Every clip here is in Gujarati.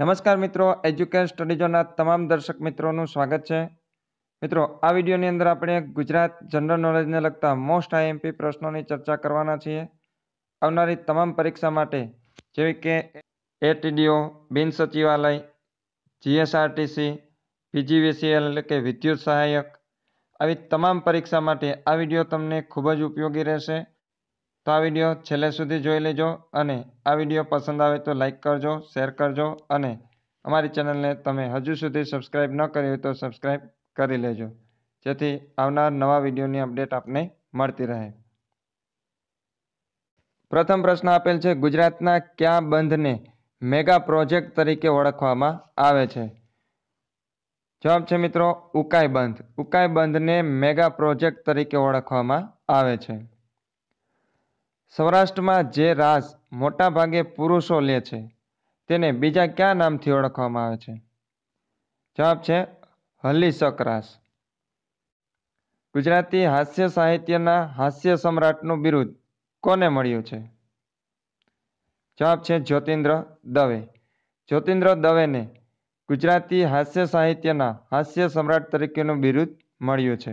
નમસ્કાર મિત્રો એજ્યુકેશન સ્ટડી તમામ દર્શક મિત્રોનું સ્વાગત છે મિત્રો આ વિડીયોની અંદર આપણે ગુજરાત જનરલ નોલેજને લગતા મોસ્ટ આઈએમપી પ્રશ્નોની ચર્ચા કરવાના છીએ આવનારી તમામ પરીક્ષા માટે જેવી કે એટીડીઓ બિન સચિવાલય જીએસઆરટીસી પીજીવીસીએલ એટલે કે વિદ્યુત સહાયક આવી તમામ પરીક્ષા માટે આ વિડીયો તમને ખૂબ જ ઉપયોગી રહેશે તો આ વિડીયો છેલ્લે સુધી જોઈ લેજો અને આ વિડીયો પસંદ આવે તો લાઇક કરજો શેર કરજો અને અમારી ચેનલને તમે હજુ સુધી સબસ્ક્રાઈબ ન કરી હોય તો સબસ્ક્રાઈબ કરી લેજો જેથી આવનાર નવા વિડીયોની અપડેટ આપને મળતી રહે પ્રથમ પ્રશ્ન આપેલ છે ગુજરાતના ક્યાં બંધને મેગા પ્રોજેક્ટ તરીકે ઓળખવામાં આવે છે જવાબ છે મિત્રો ઉકાઈ બંધ ઉકાઈ બંધને મેગા પ્રોજેક્ટ તરીકે ઓળખવામાં આવે છે સૌરાષ્ટ્રમાં જે રાસ મોટાભાગે પુરુષો લે છે તેને બીજા કયા નામથી ઓળખવામાં આવે છે જવાબ છે હલીસક રાસ ગુજરાતી હાસ્ય સાહિત્યના હાસ્ય સમ્રાટનું બિરુદ કોને મળ્યું છે જવાબ છે જ્યોતિન્દ્ર દવે જ્યોતિન્દ્ર દવેને ગુજરાતી હાસ્ય સાહિત્યના હાસ્ય સમ્રાટ તરીકેનું બિરુદ મળ્યું છે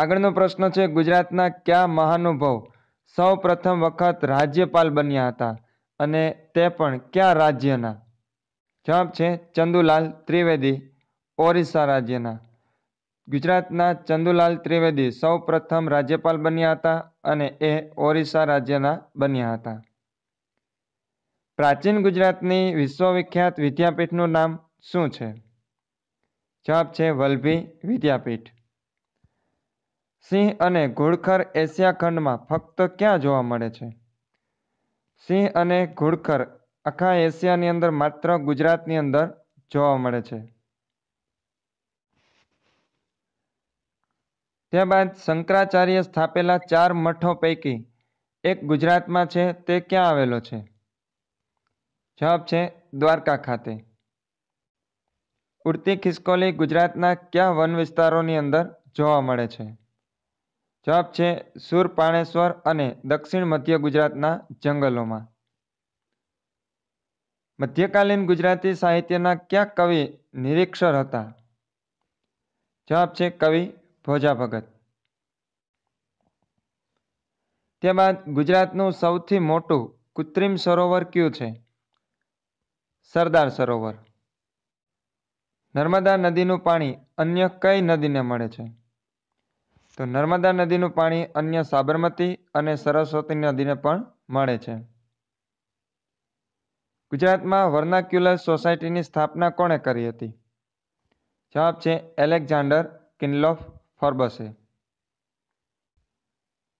આગળનો પ્રશ્ન છે ગુજરાતના કયા મહાનુભવ સૌ પ્રથમ વખત રાજ્યપાલ બન્યા હતા અને તે પણ કયા રાજ્યના જવાબ છે ચંદુલાલ ત્રિવેદી ઓરિસ્સા રાજ્યના ગુજરાતના ચંદુલાલ ત્રિવેદી સૌ પ્રથમ રાજ્યપાલ બન્યા હતા અને એ ઓરિસ્સા રાજ્યના બન્યા હતા પ્રાચીન ગુજરાતની વિશ્વવિખ્યાત વિદ્યાપીઠનું નામ શું છે જવાબ છે વલ્ભી વિદ્યાપીઠ સિંહ અને ઘુડખર એશિયા ખંડમાં ફક્ત ક્યાં જોવા મળે છે સિંહ અને ઘુડખર આખા એશિયાની અંદર માત્ર ગુજરાતની અંદર જોવા મળે છે ત્યારબાદ શંકરાચાર્ય સ્થાપેલા ચાર મઠો પૈકી એક ગુજરાતમાં છે તે ક્યાં આવેલો છે જવાબ છે દ્વારકા ખાતે ઉડતી ખિસકોલી ગુજરાતના કયા વન વિસ્તારોની અંદર જોવા મળે છે જવાબ છે સુરપાણેશ્વર અને દક્ષિણ મધ્ય ગુજરાતના જંગલોમાં મધ્યકાલીન ગુજરાતી સાહિત્યના ક્યાં કવિ નિરીક્ષર હતા જવાબ છે કવિ ભોજા ભગત ત્યારબાદ ગુજરાતનું સૌથી મોટું કૃત્રિમ સરોવર કયું છે સરદાર સરોવર નર્મદા નદીનું પાણી અન્ય કઈ નદીને મળે છે તો નર્મદા નદીનું પાણી અન્ય સાબરમતી અને સરસ્વતી નદીને પણ મળે છે ગુજરાતમાં વર્નાક્યુલર સોસાયટીની સ્થાપના કોણે કરી હતી જવાબ છે એલેક્ઝાન્ડર કિન્લોફ ફોર્બસે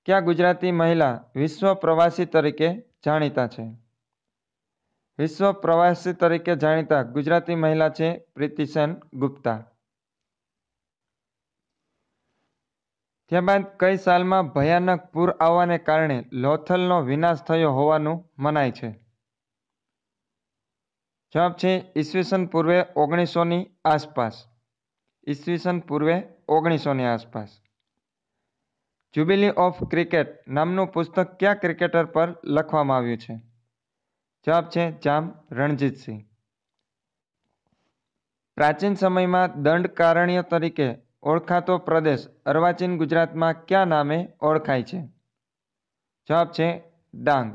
ક્યાં ગુજરાતી મહિલા વિશ્વ પ્રવાસી તરીકે જાણીતા છે વિશ્વ પ્રવાસી તરીકે જાણીતા ગુજરાતી મહિલા છે પ્રીતિસેન ગુપ્તા ત્યારબાદ કઈ સાલમાં ભયાનક પૂર આવવાને કારણે લોથલનો વિનાશ થયો હોવાનું મનાય છે જવાબ છે ઈસવીસન પૂર્વે ઓગણીસોની આસપાસ ઈસવીસન પૂર્વે ઓગણીસોની આસપાસ જ્યુબિલી ઓફ ક્રિકેટ નામનું પુસ્તક ક્યાં ક્રિકેટર પર લખવામાં આવ્યું છે જવાબ છે જામ રણજીતસિંહ પ્રાચીન સમયમાં દંડકારણ્ય તરીકે ઓળખાતો પ્રદેશ અર્વાચીન ગુજરાતમાં ક્યાં નામે ઓળખાય છે જવાબ છે ડાંગ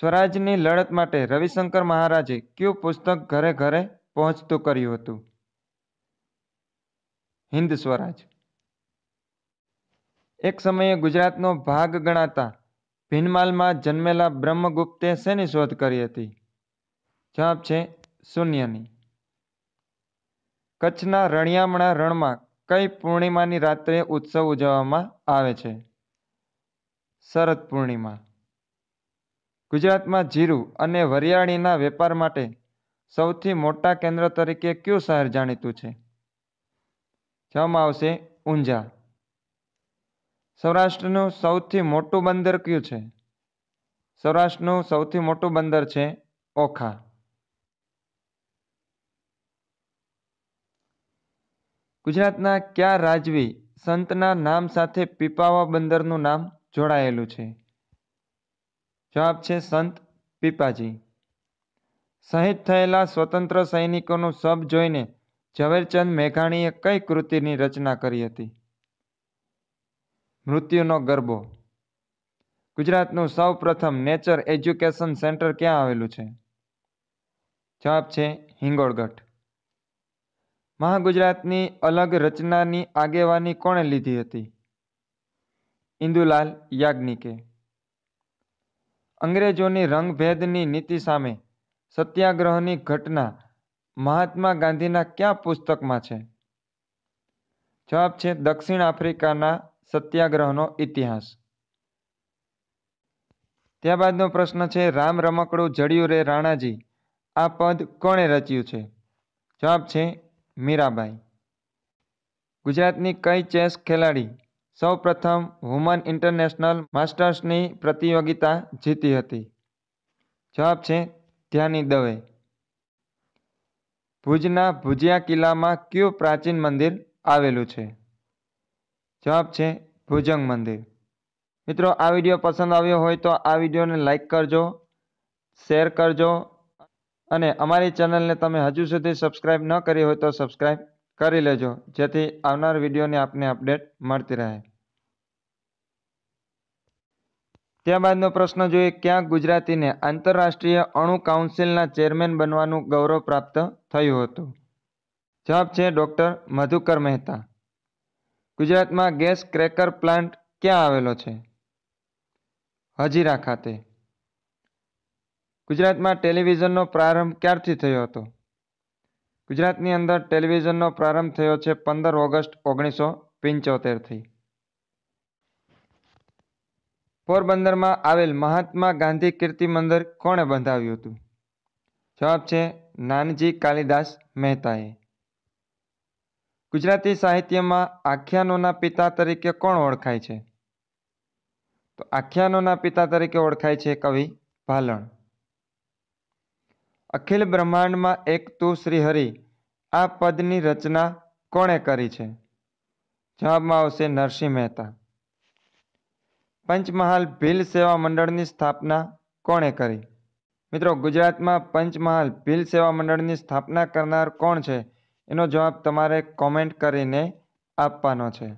સ્વરાજની લડત માટે રવિશંકર મહારાજે કયું પુસ્તક ઘરે ઘરે પહોંચતું કર્યું હતું હિન્દ સ્વરાજ એક સમયે ગુજરાતનો ભાગ ગણાતા ભીનમાલમાં જન્મેલા બ્રહ્મગુપ્તે શેની શોધ કરી હતી જવાબ છે શૂન્યની કચ્છના રણિયામણા રણમાં કઈ પૂર્ણિમાની રાત્રે ઉત્સવ ઉજવવામાં આવે છે શરદ પૂર્ણિમા ગુજરાતમાં જીરું અને વરિયાળીના વેપાર માટે સૌથી મોટા કેન્દ્ર તરીકે કયું શહેર જાણીતું છે જવામાં આવશે ઊંઝા સૌરાષ્ટ્રનું સૌથી મોટું બંદર કયું છે સૌરાષ્ટ્રનું સૌથી મોટું બંદર છે ઓખા ગુજરાતના ક્યાં રાજવી સંતના નામ સાથે પીપાવા બંદરનું નામ જોડાયેલું છે જવાબ છે સંત પીપાજી શહીદ થયેલા સ્વતંત્ર સૈનિકોનું શબ જોઈને ઝવેરચંદ મેઘાણીએ કઈ કૃતિની રચના કરી હતી મૃત્યુનો ગરબો ગુજરાતનું સૌપ્રથમ નેચર એજ્યુકેશન સેન્ટર ક્યાં આવેલું છે જવાબ છે હિંગોળગઢ મહાગુજરાતની અલગ રચનાની આગેવાની કોણે લીધી હતી ઇન્દુલાલ યાજ્ઞિકે અંગ્રેજોની રંગભેદની નીતિ સામે સત્યાગ્રહની ઘટના મહાત્મા ગાંધીના કયા પુસ્તકમાં છે જવાબ છે દક્ષિણ આફ્રિકાના સત્યાગ્રહનો ઇતિહાસ ત્યારબાદનો પ્રશ્ન છે રામ રમકડું જડ્યું રે રાણાજી આ પદ કોણે રચ્યું છે જવાબ છે મીરાબાઈ ગુજરાતની કઈ ચેસ ખેલાડી સૌપ્રથમ વુમન ઇન્ટરનેશનલ માસ્ટર્સની પ્રતિયોગિતા જીતી હતી જવાબ છે ધ્યાની દવે ભુજના ભુજિયા કિલ્લામાં કયું પ્રાચીન મંદિર આવેલું છે જવાબ છે ભુજંગ મંદિર મિત્રો આ વિડીયો પસંદ આવ્યો હોય તો આ વિડીયોને લાઇક કરજો શેર કરજો અને અમારી ચેનલને તમે હજુ સુધી સબસ્ક્રાઇબ ન કરી હોય તો સબસ્ક્રાઇબ કરી લેજો જેથી આવનાર વિડીયોની આપને અપડેટ મળતી રહે ત્યારબાદનો પ્રશ્ન જોઈએ ક્યાં ગુજરાતીને આંતરરાષ્ટ્રીય અણુ કાઉન્સિલના ચેરમેન બનવાનું ગૌરવ પ્રાપ્ત થયું હતું જવાબ છે ડૉક્ટર મધુકર મહેતા ગુજરાતમાં ગેસ ક્રેકર પ્લાન્ટ ક્યાં આવેલો છે હજીરા ખાતે ગુજરાતમાં ટેલિવિઝનનો પ્રારંભ ક્યારથી થયો હતો ગુજરાતની અંદર ટેલિવિઝનનો પ્રારંભ થયો છે પંદર ઓગસ્ટ ઓગણીસો પંચોતેરથી પોરબંદરમાં આવેલ મહાત્મા ગાંધી કીર્તિ મંદિર કોણે બંધાવ્યું હતું જવાબ છે નાનજી કાલિદાસ મહેતાએ ગુજરાતી સાહિત્યમાં આખ્યાનોના પિતા તરીકે કોણ ઓળખાય છે તો આખ્યાનોના પિતા તરીકે ઓળખાય છે કવિ ભાલણ અખિલ બ્રહ્માંડમાં એક તું શ્રીહરિ આ પદની રચના કોણે કરી છે જવાબમાં આવશે નરસિંહ મહેતા પંચમહાલ ભીલ સેવા મંડળની સ્થાપના કોણે કરી મિત્રો ગુજરાતમાં પંચમહાલ ભીલ સેવા મંડળની સ્થાપના કરનાર કોણ છે એનો જવાબ તમારે કોમેન્ટ કરીને આપવાનો છે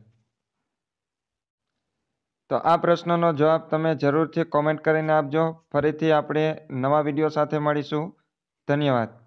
તો આ પ્રશ્નનો જવાબ તમે જરૂરથી કોમેન્ટ કરીને આપજો ફરીથી આપણે નવા વિડીયો સાથે મળીશું ધન્યવાદ